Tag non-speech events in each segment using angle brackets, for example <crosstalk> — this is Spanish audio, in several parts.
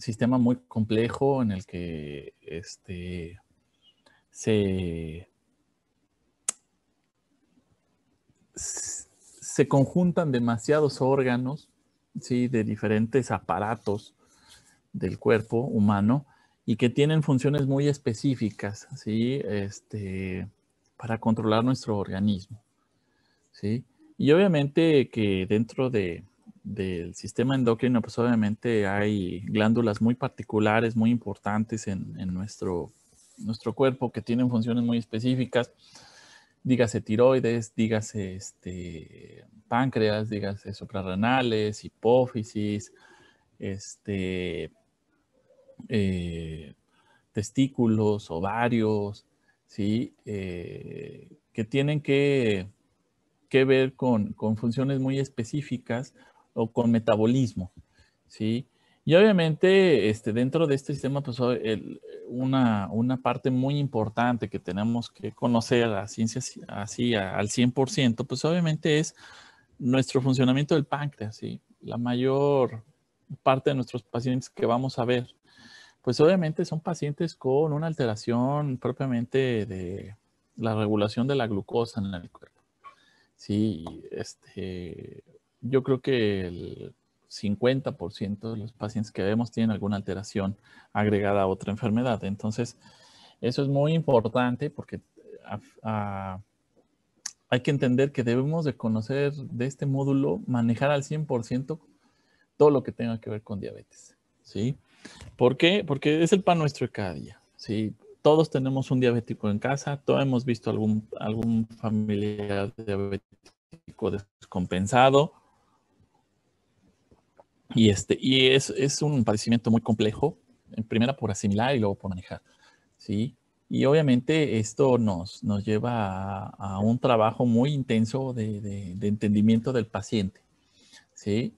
sistema muy complejo en el que este, se, se conjuntan demasiados órganos ¿sí? de diferentes aparatos del cuerpo humano y que tienen funciones muy específicas ¿sí? este, para controlar nuestro organismo. ¿sí? Y obviamente que dentro de, del sistema endocrino, pues obviamente hay glándulas muy particulares, muy importantes en, nuestro, cuerpo que tienen funciones muy específicas. Dígase tiroides, dígase este, páncreas, dígase suprarrenales, hipófisis, este, eh, testículos, ovarios, eh, que tienen que, ver con funciones muy específicas o con metabolismo, ¿sí? Y obviamente, este, dentro de este sistema, pues una, parte muy importante que tenemos que conocer a ciencia así al 100%, pues obviamente es nuestro funcionamiento del páncreas, ¿sí? La mayor parte de nuestros pacientes que vamos a ver, pues obviamente son pacientes con una alteración propiamente de la regulación de la glucosa en el cuerpo. Sí, este, yo creo que el 50% de los pacientes que vemos tienen alguna alteración agregada a otra enfermedad. Entonces, eso es muy importante porque eh, hay que entender que debemos de conocer de este módulo, manejar al 100% todo lo que tenga que ver con diabetes. ¿Sí? ¿Por qué? Porque es el pan nuestro de cada día. Todos tenemos un diabético en casa, todos hemos visto algún, algún familiar diabético descompensado, y, este, y es, es, un padecimiento muy complejo, en primera por asimilar y luego por manejar. ¿sí? Y obviamente esto nos, nos lleva a, un trabajo muy intenso de, entendimiento del paciente. ¿sí?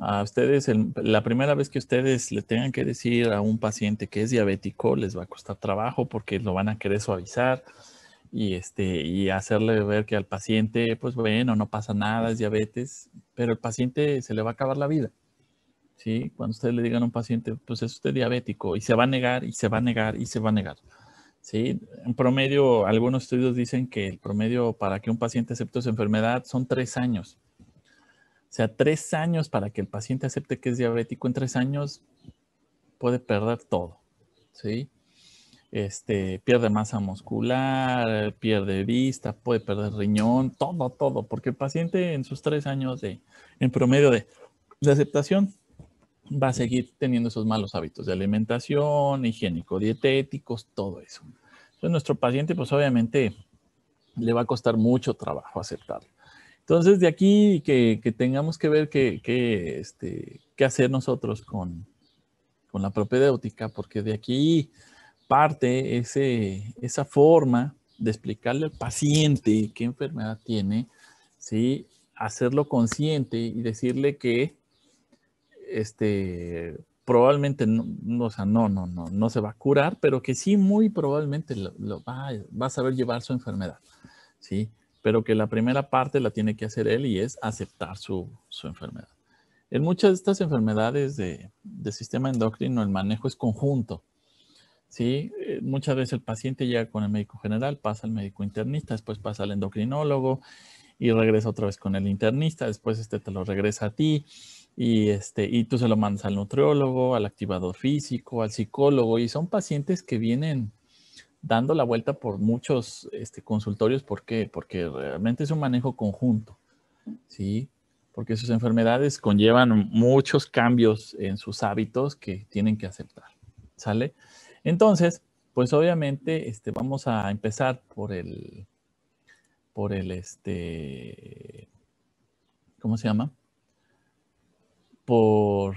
A ustedes, la primera vez que ustedes le tengan que decir a un paciente que es diabético, les va a costar trabajo porque lo van a querer suavizar y, este, y hacerle ver que al paciente, pues bueno, no pasa nada, es diabetes, pero el paciente se le va a acabar la vida. ¿sí? Cuando usted le digan a un paciente, pues es usted diabético, y se va a negar, y se va a negar, y se va a negar. ¿Sí? En promedio, algunos estudios dicen que el promedio para que un paciente acepte su enfermedad son tres años. O sea, tres años para que el paciente acepte que es diabético, en tres años puede perder todo, ¿sí? Este, pierde masa muscular, pierde vista, puede perder riñón, todo, todo, porque el paciente en sus tres años de, en promedio de, de aceptación va a seguir teniendo esos malos hábitos de alimentación, higiénico, dietéticos, todo eso. Entonces, nuestro paciente, pues obviamente, le va a costar mucho trabajo aceptarlo. Entonces, de aquí que, tengamos que ver qué este, hacer nosotros con, con la propedéutica, porque de aquí parte esa forma de explicarle al paciente qué enfermedad tiene, ¿sí? hacerlo consciente y decirle que este, probablemente, no, o sea, no, no, no, no se va a curar, pero que sí muy probablemente lo, va, a saber llevar su enfermedad, ¿sí? Pero que la primera parte la tiene que hacer él y es aceptar su, enfermedad. En muchas de estas enfermedades de, de, sistema endocrino, el manejo es conjunto. ¿sí? Eh, muchas veces el paciente llega con el médico general, pasa al médico internista, después pasa al endocrinólogo y regresa otra vez con el internista, después este te lo regresa a ti y, este, y tú se lo mandas al nutriólogo, al activador físico, al psicólogo, y son pacientes que vienen dando la vuelta por muchos este, consultorios. ¿Por qué? Porque realmente es un manejo conjunto, ¿sí? Porque sus enfermedades conllevan muchos cambios en sus hábitos que tienen que aceptar, ¿sale? Entonces, pues obviamente este, vamos a empezar por el, por el, este, ¿cómo se llama? por,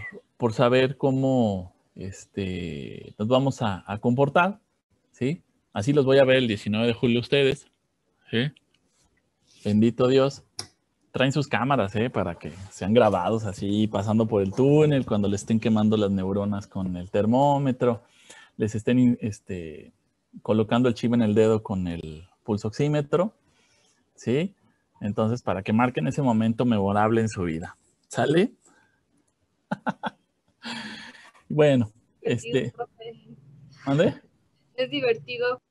saber cómo este, nos vamos a, comportar, ¿sí? Así los voy a ver el 19 de julio ustedes, ¿sí? Bendito Dios. Traen sus cámaras, ¿eh? Para que sean grabados así, pasando por el túnel, cuando le estén quemando las neuronas con el termómetro, les estén este, colocando el chip en el dedo con el pulso oxímetro, ¿sí? Entonces, para que marquen ese momento memorable en su vida. ¿Sale? <laughs> bueno, este. ¿Mande? Es divertido.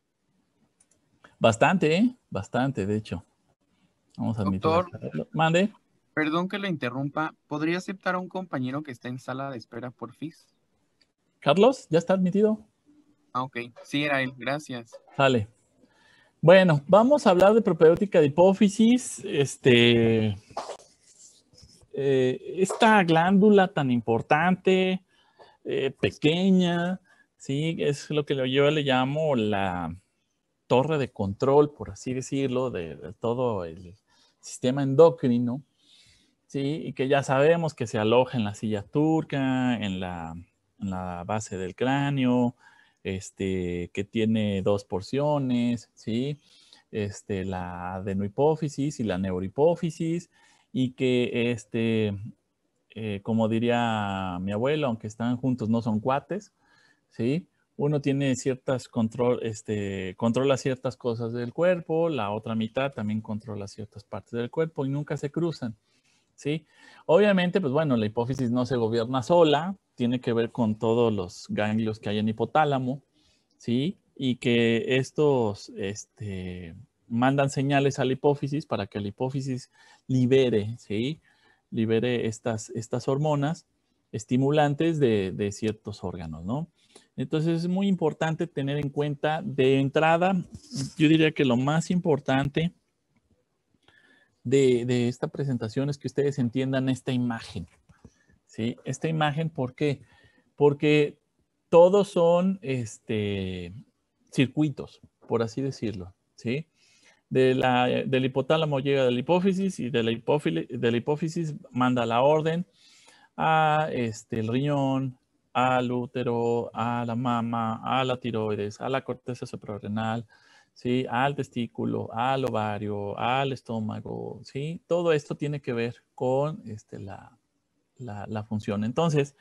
Bastante, ¿eh? Bastante, de hecho. Vamos a Mande. Perdón que le interrumpa. ¿Podría aceptar a un compañero que está en sala de espera por FIS? Carlos, ¿ya está admitido? Ah, ok. Sí, era él. Gracias. Sale. Bueno, vamos a hablar de propedéutica de hipófisis. Este, eh, esta glándula tan importante, eh, pequeña, ¿sí? es lo que yo le llamo la torre de control, por así decirlo, de, todo el sistema endocrino, ¿sí? y que ya sabemos que se aloja en la silla turca, en la, base del cráneo, este, que tiene dos porciones, ¿sí? Este, la adenohipófisis y la neurohipófisis, y que, este, eh, como diría mi abuelo, aunque están juntos, no son cuates, ¿sí? Uno tiene ciertas control, este, controla ciertas cosas del cuerpo, la otra mitad también controla ciertas partes del cuerpo y nunca se cruzan, ¿sí? Obviamente, pues bueno, la hipófisis no se gobierna sola, tiene que ver con todos los ganglios que hay en hipotálamo, ¿sí? Y que estos, este, mandan señales a la hipófisis para que la hipófisis libere, ¿sí? Libere estas, estas hormonas estimulantes de, ciertos órganos, ¿no? Entonces es muy importante tener en cuenta de entrada, yo diría que lo más importante de, de esta presentación es que ustedes entiendan esta imagen, ¿sí? Esta imagen, ¿por qué? Porque todos son este, circuitos, por así decirlo, ¿sí? de la, del hipotálamo llega del la hipófisis y de la, de la hipófisis manda la orden a este, riñón, al útero, a la mama, a la tiroides, a la corteza suprarrenal, ¿sí? al testículo, al ovario, al estómago. ¿sí? Todo esto tiene que ver con este, la, la, la función. Entonces,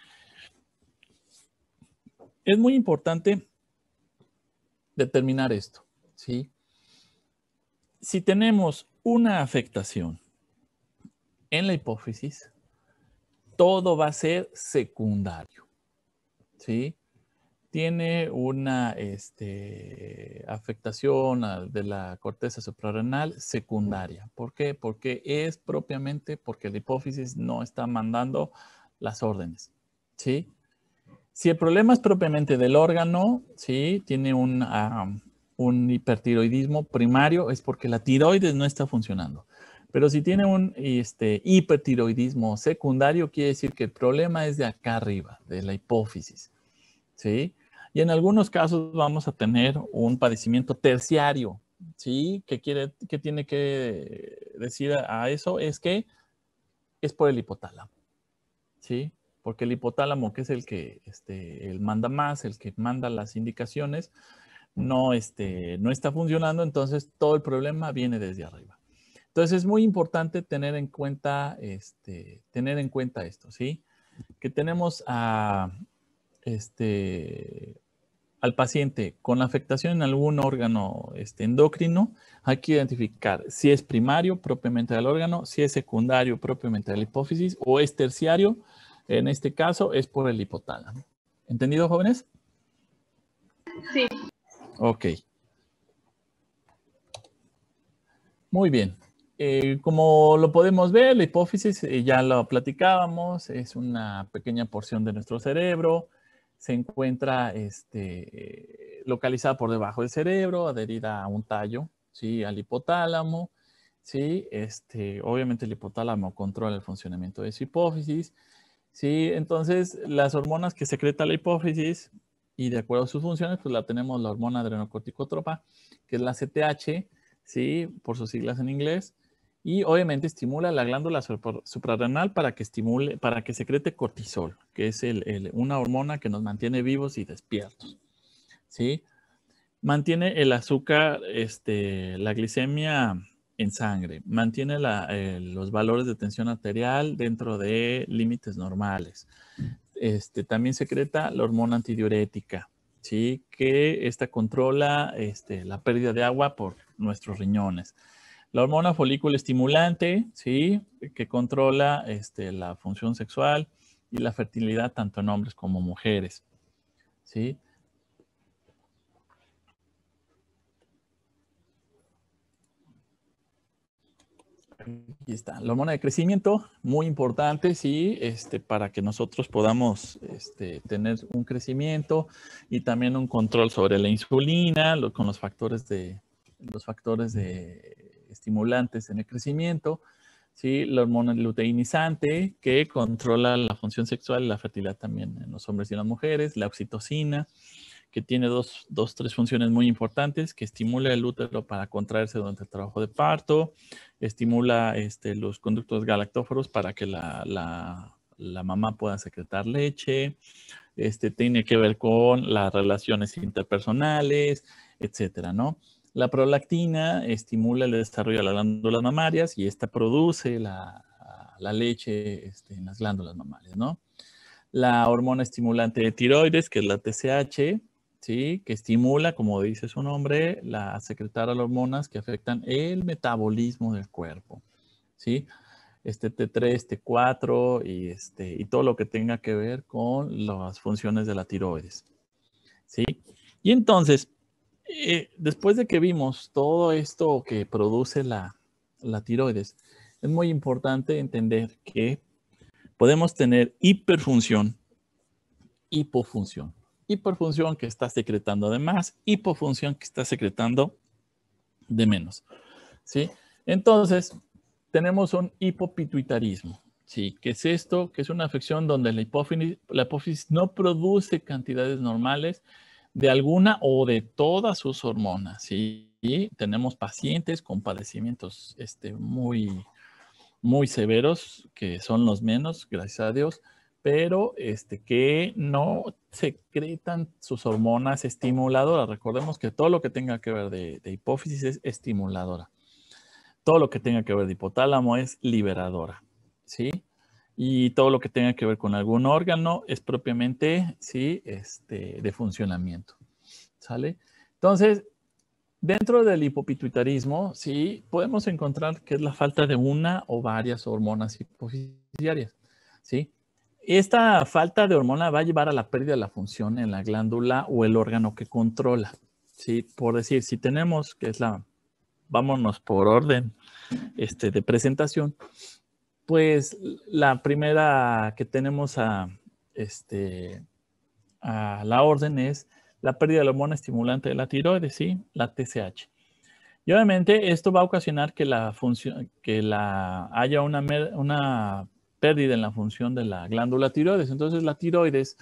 es muy importante determinar esto. ¿sí? si tenemos una afectación en la hipófisis, todo va a ser secundario. ¿Sí? Tiene una este, afectación de la corteza suprarrenal secundaria. ¿Por qué? Porque es propiamente porque la hipófisis no está mandando las órdenes. ¿Sí? Si el problema es propiamente del órgano, ¿sí? Tiene un... Ah, un hipertiroidismo primario es porque la tiroides no está funcionando. Pero si tiene un este, hipertiroidismo secundario, quiere decir que el problema es de acá arriba, de la hipófisis. ¿sí? Y en algunos casos vamos a tener un padecimiento terciario. ¿sí? ¿Qué, quiere, tiene que decir a eso? Es que es por el hipotálamo. ¿sí? Porque el hipotálamo, que es el que este, el manda más, el que manda las indicaciones, no, este, no está funcionando, entonces todo el problema viene desde arriba. Entonces es muy importante tener en cuenta, este, tener en cuenta esto, ¿sí? Que tenemos a, este, al paciente con la afectación en algún órgano este, endocrino, hay que identificar si es primario propiamente del órgano, si es secundario propiamente de la hipófisis o es terciario, en este caso es por el hipotálamo. ¿Entendido, jóvenes? Sí. Ok. Muy bien. Eh, como lo podemos ver, la hipófisis, eh, ya lo platicábamos, es una pequeña porción de nuestro cerebro, se encuentra este, eh, localizada por debajo del cerebro, adherida a un tallo, ¿sí? al hipotálamo. ¿sí? Este, obviamente el hipotálamo controla el funcionamiento de su hipófisis. ¿sí? Entonces, las hormonas que secreta la hipófisis y de acuerdo a sus funciones, pues la tenemos la hormona adrenocorticotropa, que es la CTH, ¿sí? Por sus siglas en inglés. Y obviamente estimula la glándula suprarrenal para que estimule, para que secrete cortisol, que es el, una hormona que nos mantiene vivos y despiertos. ¿Sí? Mantiene el azúcar, este, la glicemia en sangre, mantiene la, eh, los valores de tensión arterial dentro de límites normales, este, también secreta la hormona antidiurética, ¿sí? que esta controla este, la pérdida de agua por nuestros riñones. La hormona folículo estimulante, ¿sí? que controla este, la función sexual y la fertilidad tanto en hombres como mujeres. ¿sí? Aquí está, la hormona de crecimiento, muy importante, sí, este, para que nosotros podamos este, tener un crecimiento y también un control sobre la insulina, con los factores de los factores de estimulantes en el crecimiento, sí, la hormona luteinizante que controla la función sexual y la fertilidad también en los hombres y las mujeres, la oxitocina, que tiene dos, dos, tres funciones muy importantes, que estimula el útero para contraerse durante el trabajo de parto, estimula este, los conductos galactóforos para que la, mamá pueda secretar leche, este, tiene que ver con las relaciones interpersonales, etcétera, La prolactina estimula el desarrollo de las glándulas mamarias y esta produce la, leche este, en las glándulas mamarias, ¿no? La hormona estimulante de tiroides, que es la TSH, que estimula, como dice su nombre, la secretar a las hormonas que afectan el metabolismo del cuerpo. ¿sí? Este T3, T4 y, este, y todo lo que tenga que ver con las funciones de la tiroides. ¿sí? Y entonces, eh, después de que vimos todo esto que produce la, la tiroides, es muy importante entender que podemos tener hiperfunción, hipofunción hiperfunción que está secretando de más, hipofunción que está secretando de menos. ¿sí? Entonces, tenemos un hipopituitarismo. ¿sí? ¿Qué es esto? Que es una afección donde la hipófisis, la hipófisis no produce cantidades normales de alguna o de todas sus hormonas. ¿sí? Y tenemos pacientes con padecimientos este, muy, muy severos, que son los menos, gracias a Dios, pero este, que no secretan sus hormonas estimuladoras. Recordemos que todo lo que tenga que ver de, hipófisis es estimuladora. Todo lo que tenga que ver de hipotálamo es liberadora, ¿sí? Y todo lo que tenga que ver con algún órgano es propiamente, ¿sí? Este, de funcionamiento, ¿sale? Entonces, dentro del hipopituitarismo, ¿sí? Podemos encontrar que es la falta de una o varias hormonas hipofisiarias, ¿sí? Esta falta de hormona va a llevar a la pérdida de la función en la glándula o el órgano que controla. ¿sí? Por decir, si tenemos, que es la, vámonos por orden este, de presentación, pues la primera que tenemos a, este, a la orden es la pérdida de la hormona estimulante de la tiroides, ¿sí? la TSH. Y obviamente esto va a ocasionar que, la función, que la, haya una, una pérdida en la función de la glándula tiroides. Entonces la tiroides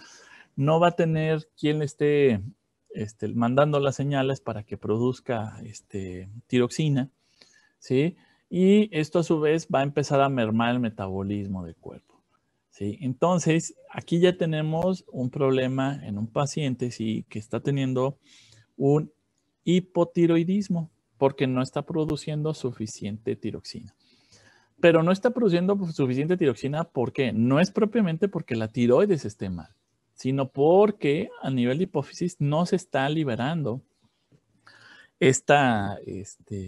no va a tener quien esté este, mandando las señales para que produzca este, tiroxina, ¿sí? Y esto a su vez va a empezar a mermar el metabolismo del cuerpo, ¿sí? Entonces, aquí ya tenemos un problema en un paciente, ¿sí? Que está teniendo un hipotiroidismo porque no está produciendo suficiente tiroxina pero no está produciendo suficiente tiroxina. porque No es propiamente porque la tiroides esté mal, sino porque a nivel de hipófisis no se está liberando este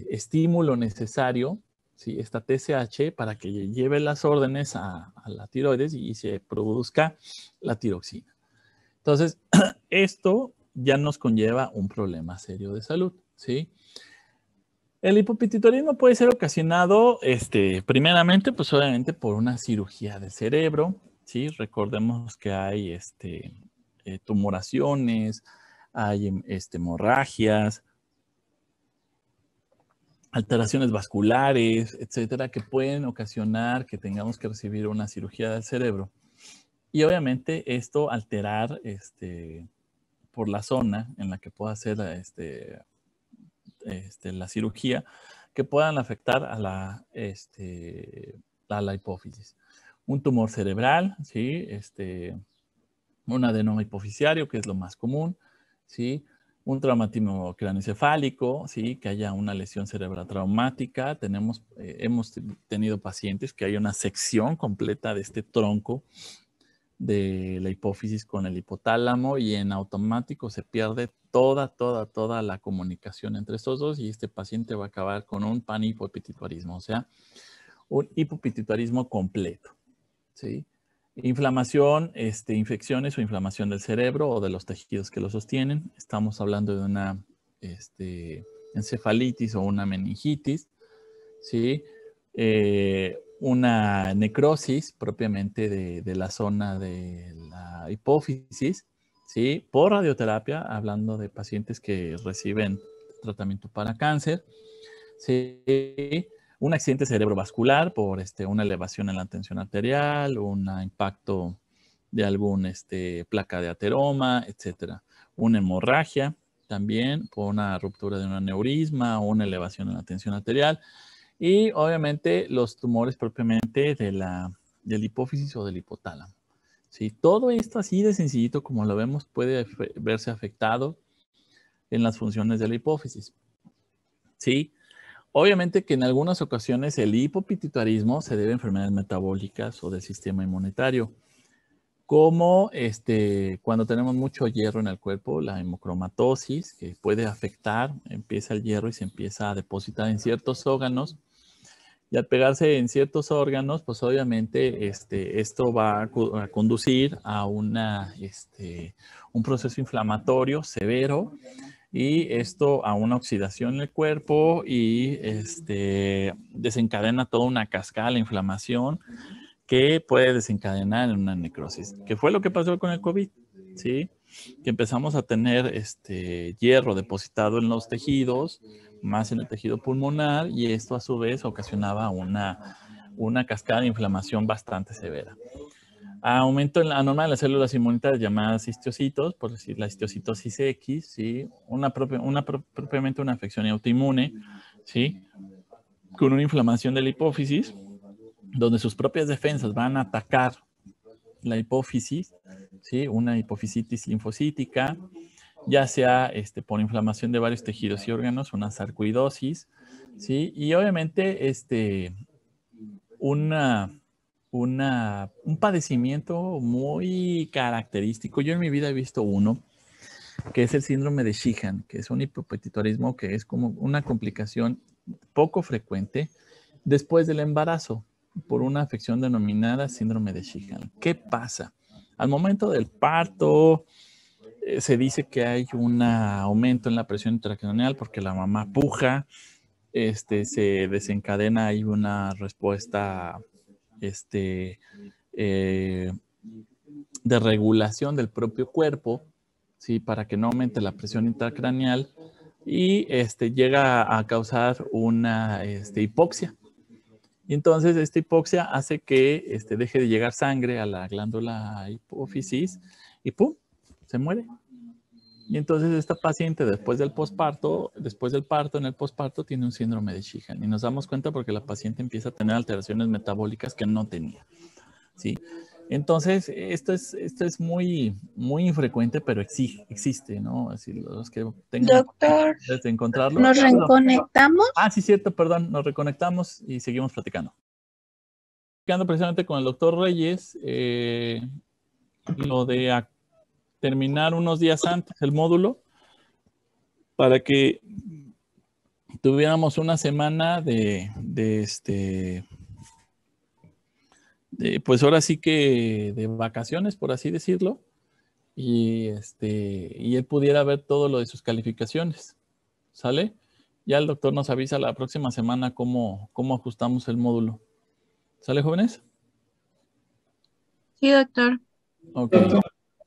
estímulo necesario, ¿sí? esta TSH, para que lleve las órdenes a, la tiroides y se produzca la tiroxina. Entonces, <clears throat> esto ya nos conlleva un problema serio de salud, ¿sí? sí el hipopituitarismo puede ser ocasionado, este, primeramente, pues obviamente por una cirugía del cerebro, ¿sí? Recordemos que hay este, eh, tumoraciones, hay em, este, hemorragias, alteraciones vasculares, etcétera, que pueden ocasionar que tengamos que recibir una cirugía del cerebro. Y obviamente esto alterar este, por la zona en la que pueda ser este, este, la cirugía que puedan afectar a la, este, a la hipófisis. Un tumor cerebral, ¿sí? este, un adenoma hipoficiario, que es lo más común, ¿sí? un traumatismo craneocefálico, ¿sí? que haya una lesión cerebral traumática. Tenemos, eh, hemos tenido pacientes que hay una sección completa de este tronco de la hipófisis con el hipotálamo y en automático se pierde toda, toda, toda la comunicación entre estos dos y este paciente va a acabar con un panhipopituitarismo, o sea, un hipopituitarismo completo, ¿sí? Inflamación, este, infecciones o inflamación del cerebro o de los tejidos que lo sostienen. Estamos hablando de una este, encefalitis o una meningitis, ¿sí? Eh, una necrosis propiamente de, la zona de la hipófisis, ¿sí? Por radioterapia, hablando de pacientes que reciben tratamiento para cáncer, ¿sí? Un accidente cerebrovascular por este, una elevación en la tensión arterial, un impacto de alguna este, placa de ateroma, etcétera. Una hemorragia también por una ruptura de un aneurisma o una elevación en la tensión arterial y obviamente los tumores propiamente de la, del hipófisis o del hipotálamo. Todo esto así de sencillito como lo vemos puede verse afectado en las funciones de la hipófisis. ¿sí? Obviamente que en algunas ocasiones el hipopituitarismo se debe a enfermedades metabólicas o del sistema inmunitario, como este, cuando tenemos mucho hierro en el cuerpo, la hemocromatosis, que puede afectar, empieza el hierro y se empieza a depositar en ciertos órganos al pegarse en ciertos órganos, pues obviamente este, esto va a, conducir a una, este, un proceso inflamatorio severo y esto a una oxidación en el cuerpo y este, desencadena toda una cascada, de inflamación que puede desencadenar una necrosis, que fue lo que pasó con el COVID, ¿sí? que empezamos a tener este hierro depositado en los tejidos, más en el tejido pulmonar, y esto a su vez ocasionaba una, una cascada de inflamación bastante severa. Aumento anormal de las células inmunitarias llamadas histiocitos, por decir la histiocitosis X, una, una propiamente una afección autoinmune, ¿sí? con una inflamación de la hipófisis, donde sus propias defensas van a atacar la hipófisis, ¿sí? una hipofisitis linfocítica, ya sea este, por inflamación de varios tejidos y órganos, una sarcoidosis, ¿sí? y obviamente este, una, un padecimiento muy característico. Yo en mi vida he visto uno, que es el síndrome de Sheehan, que es un hipopetitorismo que es como una complicación poco frecuente después del embarazo por una afección denominada síndrome de Sheehan. ¿Qué pasa? Al momento del parto, eh, se dice que hay un aumento en la presión intracraneal porque la mamá puja, este, se desencadena hay una respuesta este, eh, de regulación del propio cuerpo, ¿sí? para que no aumente la presión intracraneal y este, llega a causar una este, hipoxia y entonces esta hipoxia hace que este, deje de llegar sangre a la glándula hipófisis y ¡pum! se muere. Y entonces esta paciente después del posparto, después del parto, en el posparto tiene un síndrome de Sheehan. Y nos damos cuenta porque la paciente empieza a tener alteraciones metabólicas que no tenía. ¿sí? Entonces, esto es, esto es muy, muy infrecuente, pero existe, ¿no? Así los que tengan Doctor, encontrarlo. ¿Nos reconectamos? Ah, sí, cierto, perdón, nos reconectamos y seguimos platicando. Platicando precisamente con el doctor Reyes, eh, lo de terminar unos días antes el módulo para que tuviéramos una semana de, de este eh, pues ahora sí que de vacaciones, por así decirlo, y, este, y él pudiera ver todo lo de sus calificaciones, ¿sale? Ya el doctor nos avisa la próxima semana cómo, cómo ajustamos el módulo. ¿Sale, jóvenes? Sí, doctor.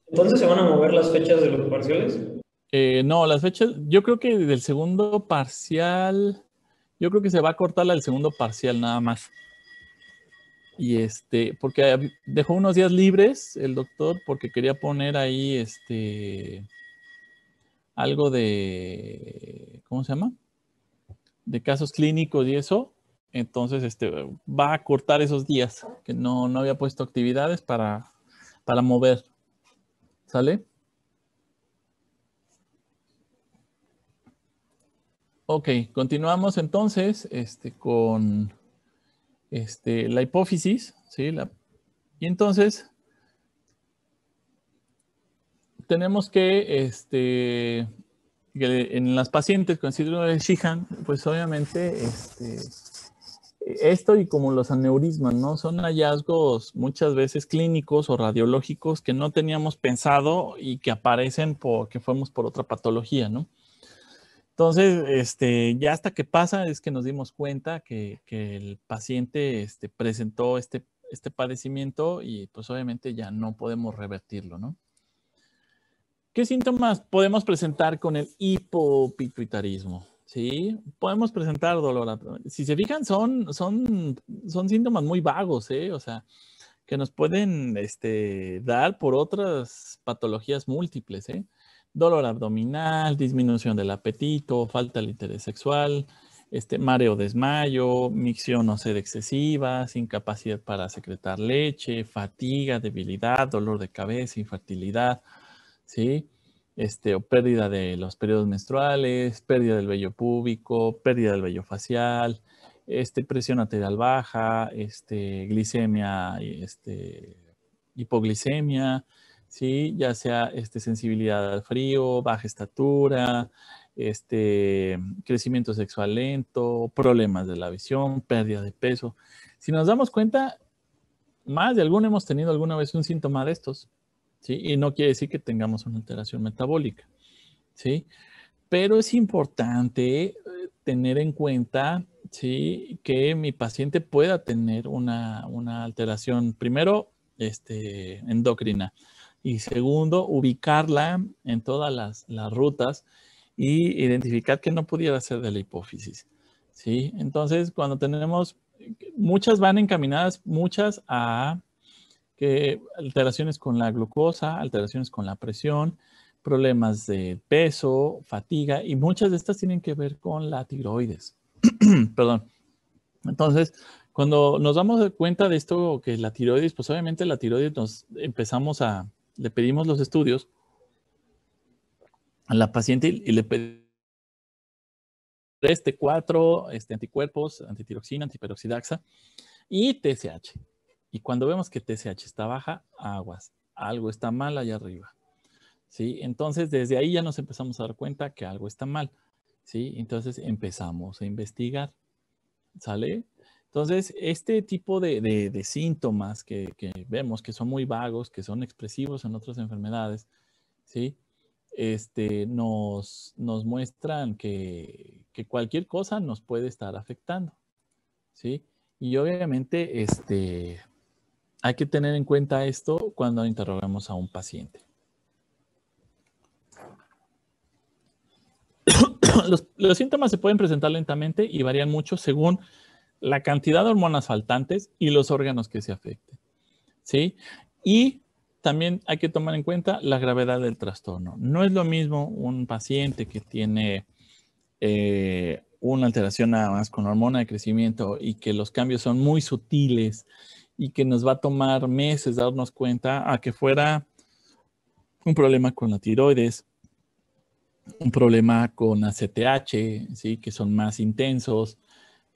Entonces, ¿se van a mover las fechas de los parciales? Eh, no, las fechas, yo creo que del segundo parcial, yo creo que se va a cortar la del segundo parcial nada más. Y este, porque dejó unos días libres el doctor porque quería poner ahí este algo de ¿cómo se llama? de casos clínicos y eso. Entonces, este va a cortar esos días que no, no había puesto actividades para, para mover. ¿Sale? Ok, continuamos entonces este, con este, la hipófisis, ¿sí? y entonces tenemos que, este, en las pacientes con síndrome de Sheehan, pues obviamente este, esto y como los aneurismas, ¿no? Son hallazgos muchas veces clínicos o radiológicos que no teníamos pensado y que aparecen porque fuimos por otra patología, ¿no? Entonces, este, ya hasta que pasa es que nos dimos cuenta que, el paciente este, presentó este, este padecimiento y pues obviamente ya no podemos revertirlo, ¿no? ¿Qué síntomas podemos presentar con el hipopituitarismo? Sí, podemos presentar dolor. Si se fijan, son, son, son síntomas muy vagos, ¿eh? O sea, que nos pueden este, dar por otras patologías múltiples, ¿eh? dolor abdominal, disminución del apetito, falta de interés sexual, este, mareo, desmayo, micción o sed excesiva, incapacidad para secretar leche, fatiga, debilidad, dolor de cabeza, infertilidad, ¿sí? Este, pérdida de los periodos menstruales, pérdida del vello púbico, pérdida del vello facial, este, presión arterial baja, este, glicemia, este, hipoglicemia, ya sea este, sensibilidad al frío, baja estatura, este, crecimiento sexual lento, problemas de la visión, pérdida de peso. Si nos damos cuenta, más de alguno hemos tenido alguna vez un síntoma de estos, y no quiere decir que tengamos una alteración metabólica. ¿sí? Pero es importante eh, tener en cuenta que mi paciente pueda tener una, una alteración, primero, este, endocrina. Y segundo, ubicarla en todas las, rutas y identificar que no pudiera ser de la hipófisis. ¿sí? Entonces, cuando tenemos, muchas van encaminadas, muchas a que alteraciones con la glucosa, alteraciones con la presión, problemas de peso, fatiga, y muchas de estas tienen que ver con la tiroides. <clears throat> Perdón. Entonces, cuando nos damos cuenta de esto, que la tiroides, pues obviamente la tiroides nos empezamos a, le pedimos los estudios a la paciente y le pedimos este 4 este, anticuerpos, antitiroxina, antiperoxidaxa y TSH. Y cuando vemos que TSH está baja, aguas, algo está mal allá arriba. ¿Sí? Entonces, desde ahí ya nos empezamos a dar cuenta que algo está mal. ¿Sí? Entonces empezamos a investigar. ¿Sale? Entonces, este tipo de, síntomas que, vemos que son muy vagos, que son expresivos en otras enfermedades, ¿sí? Este, nos, muestran que, cualquier cosa nos puede estar afectando, ¿sí? Y obviamente, este, hay que tener en cuenta esto cuando interrogamos a un paciente. <coughs> los, síntomas se pueden presentar lentamente y varían mucho según la cantidad de hormonas faltantes y los órganos que se afecten. ¿sí? Y también hay que tomar en cuenta la gravedad del trastorno. No es lo mismo un paciente que tiene eh, una alteración nada más con hormona de crecimiento y que los cambios son muy sutiles y que nos va a tomar meses darnos cuenta a que fuera un problema con la tiroides, un problema con ACTH, ¿sí? que son más intensos,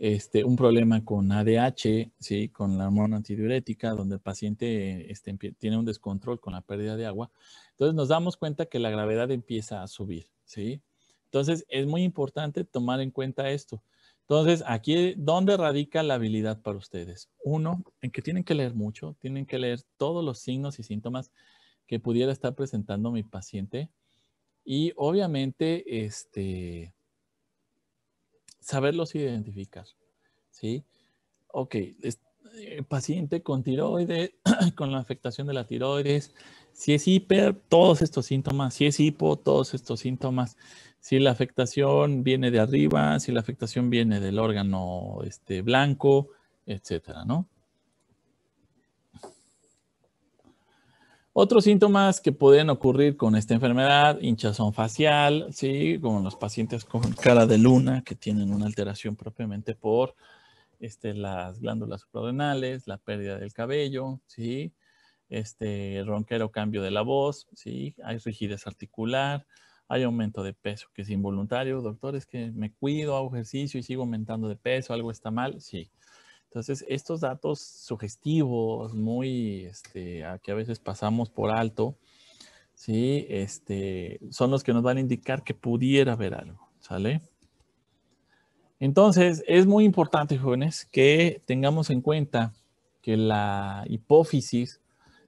este, un problema con ADH, ¿sí? con la hormona antidiurética, donde el paciente este, tiene un descontrol con la pérdida de agua. Entonces nos damos cuenta que la gravedad empieza a subir. ¿sí? Entonces es muy importante tomar en cuenta esto. Entonces, aquí, ¿dónde radica la habilidad para ustedes? Uno, en que tienen que leer mucho, tienen que leer todos los signos y síntomas que pudiera estar presentando mi paciente. Y obviamente, este, saberlos identificar, ¿sí? Ok, eh, paciente con tiroides, <clears throat> con la afectación de la tiroides, si es hiper, todos estos síntomas, si es hipo, todos estos síntomas, si la afectación viene de arriba, si la afectación viene del órgano este, blanco, etcétera, ¿no? Otros síntomas que pueden ocurrir con esta enfermedad, hinchazón facial, ¿sí? como los pacientes con cara de luna que tienen una alteración propiamente por este, las glándulas suprarrenales, la pérdida del cabello, ¿sí? este, ronquero cambio de la voz, ¿sí? hay rigidez articular, hay aumento de peso que es involuntario. Doctor, es que me cuido, hago ejercicio y sigo aumentando de peso, algo está mal, sí. Entonces, estos datos sugestivos, muy, este, a que a veces pasamos por alto, ¿sí? Este, son los que nos van a indicar que pudiera haber algo, ¿sale? Entonces, es muy importante, jóvenes, que tengamos en cuenta que la hipófisis,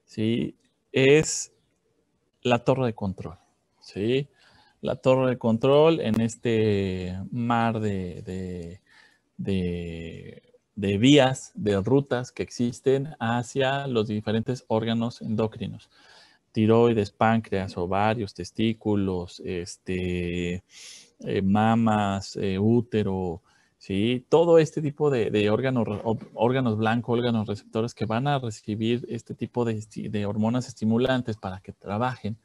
¿sí? Es la torre de control, ¿sí? La torre de control en este mar de, de de vías, de rutas que existen hacia los diferentes órganos endócrinos. Tiroides, páncreas, ovarios, testículos, este, eh, mamas, eh, útero, ¿sí? todo este tipo de, órganos, órganos blancos, órganos receptores que van a recibir este tipo de, de hormonas estimulantes para que trabajen.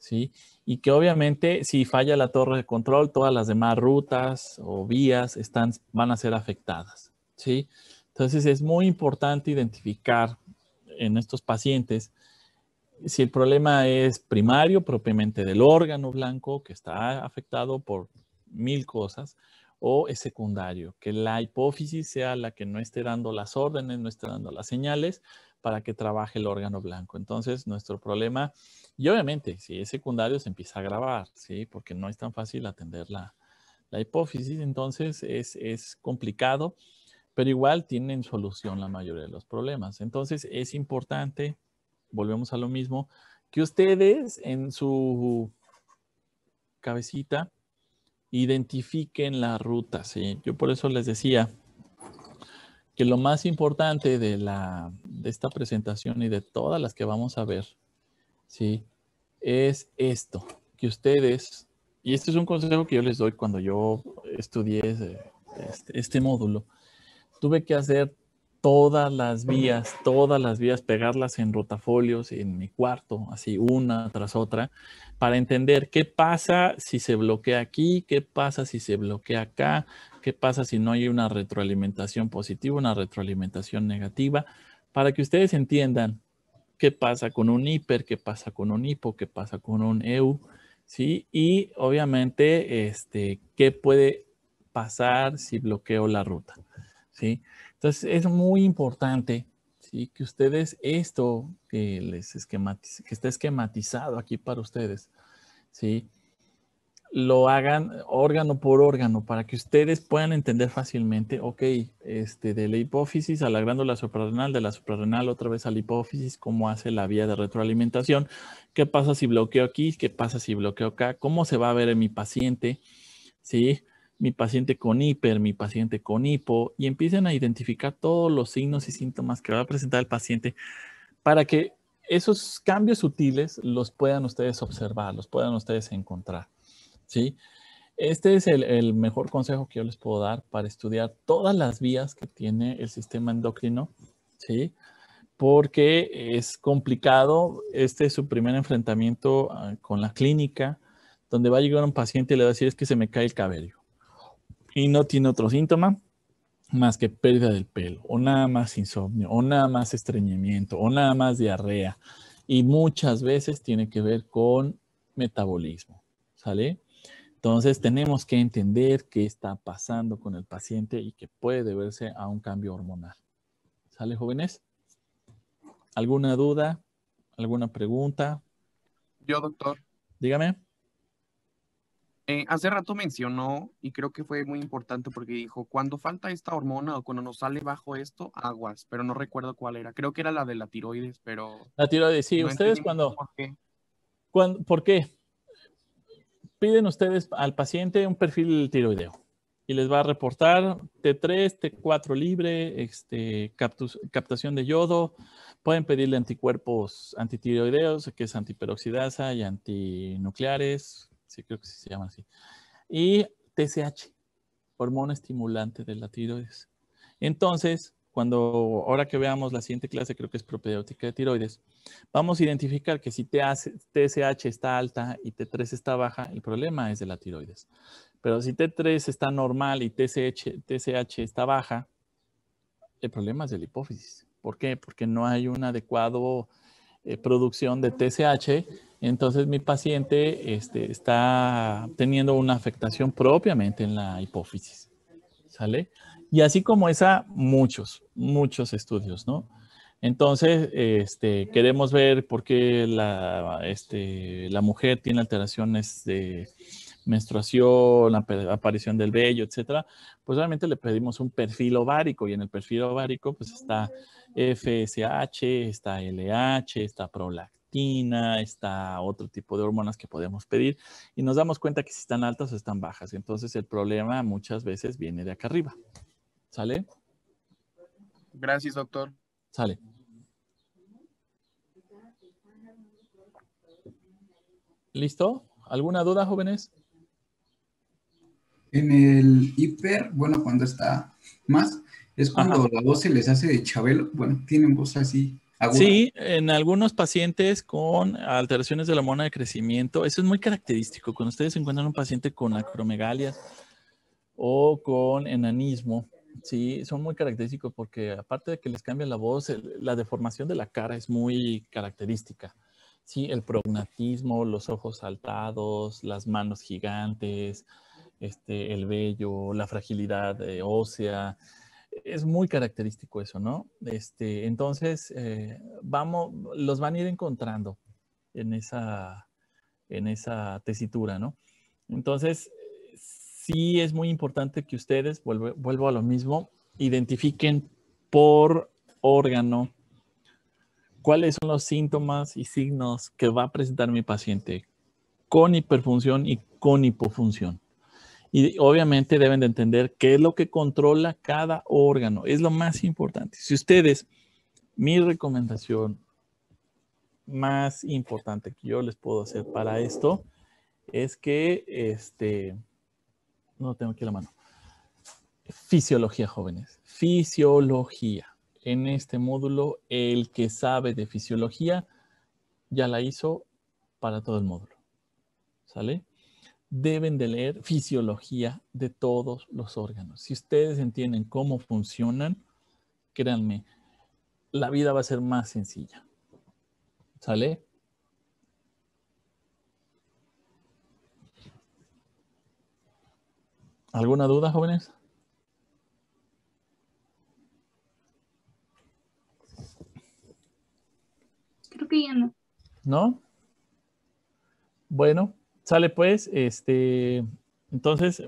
¿Sí? Y que obviamente si falla la torre de control, todas las demás rutas o vías están, van a ser afectadas, ¿sí? Entonces es muy importante identificar en estos pacientes si el problema es primario, propiamente del órgano blanco, que está afectado por mil cosas, o es secundario, que la hipófisis sea la que no esté dando las órdenes, no esté dando las señales para que trabaje el órgano blanco. Entonces, nuestro problema, y obviamente, si es secundario, se empieza a agravar, ¿sí? Porque no es tan fácil atender la, la hipófisis, entonces es, es complicado pero igual tienen solución la mayoría de los problemas. Entonces es importante, volvemos a lo mismo, que ustedes en su cabecita identifiquen la ruta. Yo por eso les decía que lo más importante de, de esta presentación y de todas las que vamos a ver, ¿sí? es esto, que ustedes, y este es un consejo que yo les doy cuando yo estudié este, este módulo, tuve que hacer todas las vías, todas las vías, pegarlas en rotafolios en mi cuarto, así una tras otra, para entender qué pasa si se bloquea aquí, qué pasa si se bloquea acá, qué pasa si no hay una retroalimentación positiva, una retroalimentación negativa, para que ustedes entiendan qué pasa con un hiper, qué pasa con un hipo, qué pasa con un EU, ¿sí? Y obviamente, este, qué puede pasar si bloqueo la ruta. Entonces es muy importante que ustedes esto que, les que está esquematizado aquí para ustedes, ¿sí? lo hagan órgano por órgano para que ustedes puedan entender fácilmente, ok, este, de la hipófisis a la glándula suprarrenal, de la suprarrenal otra vez a la hipófisis, cómo hace la vía de retroalimentación, qué pasa si bloqueo aquí, qué pasa si bloqueo acá, cómo se va a ver en mi paciente, ¿sí? sí mi paciente con hiper, mi paciente con hipo, y empiecen a identificar todos los signos y síntomas que va a presentar el paciente para que esos cambios sutiles los puedan ustedes observar, los puedan ustedes encontrar. ¿sí? Este es el, mejor consejo que yo les puedo dar para estudiar todas las vías que tiene el sistema endocrino, ¿sí? porque es complicado. Este es su primer enfrentamiento ah, con la clínica, donde va a llegar un paciente y le va a decir es que se me cae el cabello y no tiene otro síntoma más que pérdida del pelo, o nada más insomnio, o nada más estreñimiento, o nada más diarrea. Y muchas veces tiene que ver con metabolismo, ¿sale? Entonces tenemos que entender qué está pasando con el paciente y que puede deberse a un cambio hormonal. ¿Sale, jóvenes? ¿Alguna duda? ¿Alguna pregunta? Yo, doctor. Dígame. Eh, hace rato mencionó, y creo que fue muy importante porque dijo, cuando falta esta hormona o cuando nos sale bajo esto, aguas, pero no recuerdo cuál era. Creo que era la de la tiroides, pero... La tiroides, sí. ¿Ustedes cuando, por qué. cuando... ¿Por qué? Piden ustedes al paciente un perfil tiroideo y les va a reportar T3, T4 libre, este, captación de yodo. Pueden pedirle anticuerpos antitiroideos, que es antiperoxidasa y antinucleares, Sí, creo que se llama así. Y TSH, hormona estimulante de la tiroides. Entonces, cuando ahora que veamos la siguiente clase, creo que es propedéutica de tiroides, vamos a identificar que si TSH está alta y T3 está baja, el problema es de la tiroides. Pero si T3 está normal y TSH, está baja, el problema es de la hipófisis. ¿Por qué? Porque no hay una adecuada eh, producción de TSH entonces mi paciente este, está teniendo una afectación propiamente en la hipófisis, ¿sale? Y así como esa, muchos, muchos estudios, ¿no? Entonces, este, queremos ver por qué este, la, mujer tiene alteraciones de menstruación, aparición del vello, etcétera, pues realmente le pedimos un perfil ovárico y en el perfil ovárico pues está FSH, está LH, está Prolax está otro tipo de hormonas que podemos pedir y nos damos cuenta que si están altas o están bajas. Entonces el problema muchas veces viene de acá arriba. ¿Sale? Gracias, doctor. Sale. ¿Listo? ¿Alguna duda, jóvenes? En el hiper, bueno, cuando está más, es cuando la voz se les hace de Chabelo, bueno, tienen voz así Sí, en algunos pacientes con alteraciones de la hormona de crecimiento, eso es muy característico. Cuando ustedes encuentran un paciente con acromegalias o con enanismo, sí, son muy característicos porque aparte de que les cambia la voz, la deformación de la cara es muy característica. Sí, el prognatismo, los ojos saltados, las manos gigantes, este, el vello, la fragilidad eh, ósea, es muy característico eso, ¿no? Este, entonces, eh, vamos, los van a ir encontrando en esa, en esa tesitura, ¿no? Entonces, sí es muy importante que ustedes, vuelvo, vuelvo a lo mismo, identifiquen por órgano cuáles son los síntomas y signos que va a presentar mi paciente con hiperfunción y con hipofunción. Y obviamente deben de entender qué es lo que controla cada órgano. Es lo más importante. Si ustedes, mi recomendación más importante que yo les puedo hacer para esto es que, este, no tengo aquí la mano. Fisiología, jóvenes. Fisiología. En este módulo, el que sabe de fisiología ya la hizo para todo el módulo. ¿Sale? deben de leer fisiología de todos los órganos. Si ustedes entienden cómo funcionan, créanme, la vida va a ser más sencilla. ¿Sale? ¿Alguna duda, jóvenes? Creo que ya no. ¿No? Bueno, Sale pues, este, entonces,